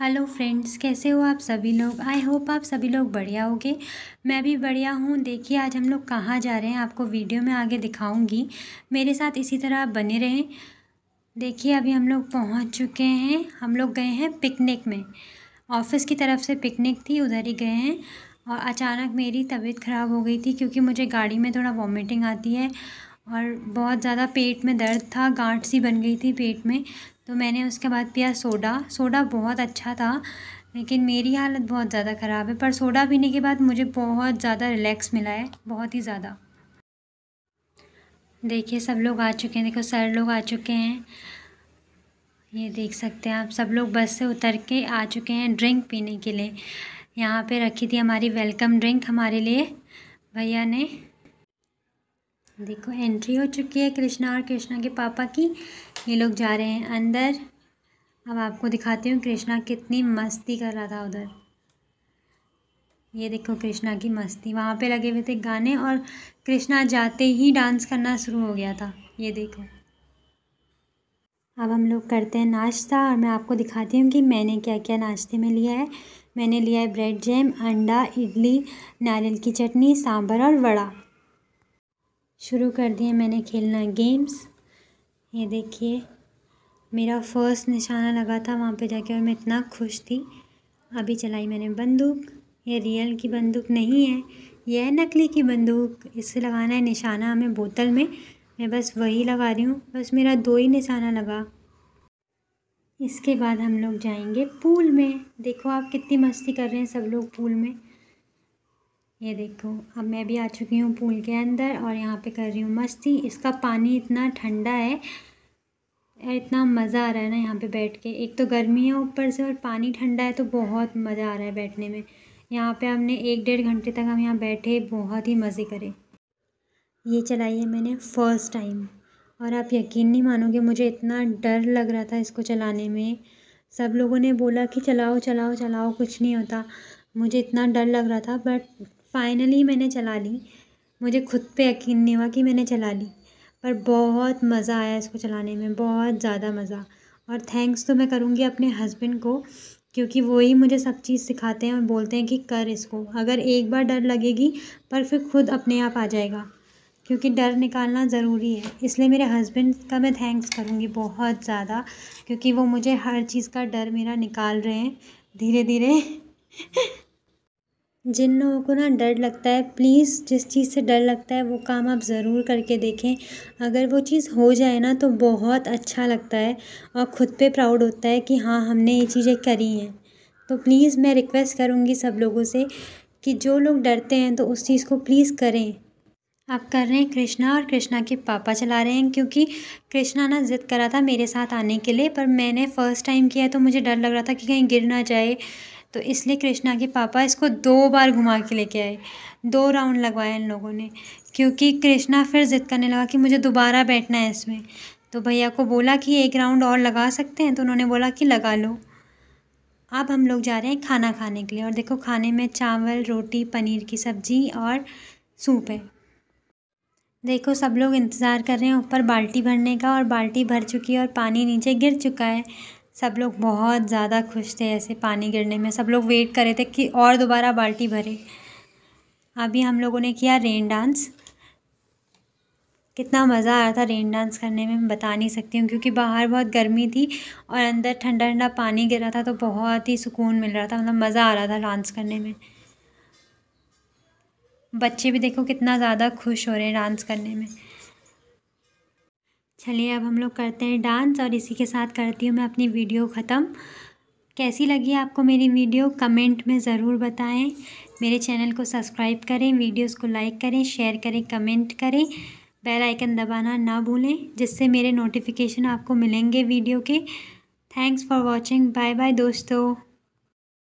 hello friends कैसे हो आप सभी लोग आई होप आप सभी लोग बढ़िया होगे मैं भी बढ़िया हूँ देखिए आज हम लोग कहाँ जा रहे हैं आपको वीडियो में आगे दिखाऊंगी मेरे साथ इसी तरह आप बने रहें देखिए अभी हम लोग पहुँच चुके हैं हम लोग गए हैं पिकनिक में ऑफिस की तरफ से पिकनिक थी उधर ही गए हैं और अचानक मेरी तबीयत ख़राब हो गई थी क्योंकि मुझे गाड़ी में थोड़ा वॉमिटिंग आती है और बहुत ज़्यादा पेट में दर्द था गांठ सी बन गई थी पेट में तो मैंने उसके बाद पिया सोडा सोडा बहुत अच्छा था लेकिन मेरी हालत बहुत ज़्यादा ख़राब है पर सोडा पीने के बाद मुझे बहुत ज़्यादा रिलैक्स मिला है बहुत ही ज़्यादा देखिए सब लोग आ चुके हैं देखो सर लोग आ चुके हैं ये देख सकते हैं आप सब लोग बस से उतर के आ चुके हैं ड्रिंक पीने के लिए यहाँ पे रखी थी हमारी वेलकम ड्रिंक हमारे लिए भैया ने देखो एंट्री हो चुकी है कृष्णा और कृष्णा के पापा की ये लोग जा रहे हैं अंदर अब आपको दिखाती हूँ कृष्णा कितनी मस्ती कर रहा था उधर ये देखो कृष्णा की मस्ती वहाँ पे लगे हुए थे गाने और कृष्णा जाते ही डांस करना शुरू हो गया था ये देखो अब हम लोग करते हैं नाश्ता और मैं आपको दिखाती हूँ कि मैंने क्या क्या नाश्ते में लिया है मैंने लिया है ब्रेड जैम अंडा इडली नारियल की चटनी सांभर और वड़ा शुरू कर दिए मैंने खेलना गेम्स ये देखिए मेरा फर्स्ट निशाना लगा था वहाँ पे जाके और मैं इतना खुश थी अभी चलाई मैंने बंदूक ये रियल की बंदूक नहीं है यह है नकली की बंदूक इससे लगाना है निशाना हमें बोतल में मैं बस वही लगा रही हूँ बस मेरा दो ही निशाना लगा इसके बाद हम लोग जाएंगे पूल में देखो आप कितनी मस्ती कर रहे हैं सब लोग पूल में ये देखो अब मैं भी आ चुकी हूँ पूल के अंदर और यहाँ पे कर रही हूँ मस्ती इसका पानी इतना ठंडा है इतना मज़ा आ रहा है ना यहाँ पे बैठ के एक तो गर्मी है ऊपर से और पानी ठंडा है तो बहुत मज़ा आ रहा है बैठने में यहाँ पे हमने एक डेढ़ घंटे तक हम यहाँ बैठे बहुत ही मज़े करे ये चलाई है मैंने फ़र्स्ट टाइम और आप यकीन नहीं मानोगे मुझे इतना डर लग रहा था इसको चलाने में सब लोगों ने बोला कि चलाओ चलाओ चलाओ कुछ नहीं होता मुझे इतना डर लग रहा था बट फाइनली मैंने चला ली मुझे खुद पे यकीन नहीं हुआ कि मैंने चला ली पर बहुत मज़ा आया इसको चलाने में बहुत ज़्यादा मज़ा और थैंक्स तो मैं करूँगी अपने हस्बैंड को क्योंकि वही मुझे सब चीज़ सिखाते हैं और बोलते हैं कि कर इसको अगर एक बार डर लगेगी पर फिर खुद अपने आप आ जाएगा क्योंकि डर निकालना ज़रूरी है इसलिए मेरे हस्बैंड का मैं थैंक्स करूँगी बहुत ज़्यादा क्योंकि वो मुझे हर चीज़ का डर मेरा निकाल रहे हैं धीरे धीरे जिन लोगों को ना डर लगता है प्लीज़ जिस चीज़ से डर लगता है वो काम आप ज़रूर करके देखें अगर वो चीज़ हो जाए ना तो बहुत अच्छा लगता है और ख़ुद पे प्राउड होता है कि हाँ हमने ये चीज़ें करी हैं तो प्लीज़ मैं रिक्वेस्ट करूँगी सब लोगों से कि जो लोग डरते हैं तो उस चीज़ को प्लीज़ करें आप कर रहे हैं कृष्णा और कृष्णा के पापा चला रहे हैं क्योंकि कृष्णा ना ज़िद करा था मेरे साथ आने के लिए पर मैंने फ़र्स्ट टाइम किया तो मुझे डर लग रहा था कि कहीं गिर ना जाए तो इसलिए कृष्णा के पापा इसको दो बार घुमा के लेके आए दो राउंड लगवाए इन लोगों ने क्योंकि कृष्णा फिर ज़िद करने लगा कि मुझे दोबारा बैठना है इसमें तो भैया को बोला कि एक राउंड और लगा सकते हैं तो उन्होंने बोला कि लगा लो अब हम लोग जा रहे हैं खाना खाने के लिए और देखो खाने में चावल रोटी पनीर की सब्ज़ी और सूप है देखो सब लोग इंतज़ार कर रहे हैं ऊपर बाल्टी भरने का और बाल्टी भर चुकी है और पानी नीचे गिर चुका है सब लोग बहुत ज़्यादा खुश थे ऐसे पानी गिरने में सब लोग वेट कर रहे थे कि और दोबारा बाल्टी भरे अभी हम लोगों ने किया रेन डांस कितना मज़ा आया था रेन डांस करने में मैं बता नहीं सकती हूँ क्योंकि बाहर बहुत गर्मी थी और अंदर ठंडा ठंडा पानी गिर रहा था तो बहुत ही सुकून मिल रहा था मतलब मज़ा आ रहा था डांस करने में बच्चे भी देखो कितना ज़्यादा खुश हो रहे हैं डांस करने में चलिए अब हम लोग करते हैं डांस और इसी के साथ करती हूँ मैं अपनी वीडियो ख़त्म कैसी लगी आपको मेरी वीडियो कमेंट में ज़रूर बताएं मेरे चैनल को सब्सक्राइब करें वीडियोस को लाइक करें शेयर करें कमेंट करें बेल आइकन दबाना ना भूलें जिससे मेरे नोटिफिकेशन आपको मिलेंगे वीडियो के thanks for watching bye bye दोस्तों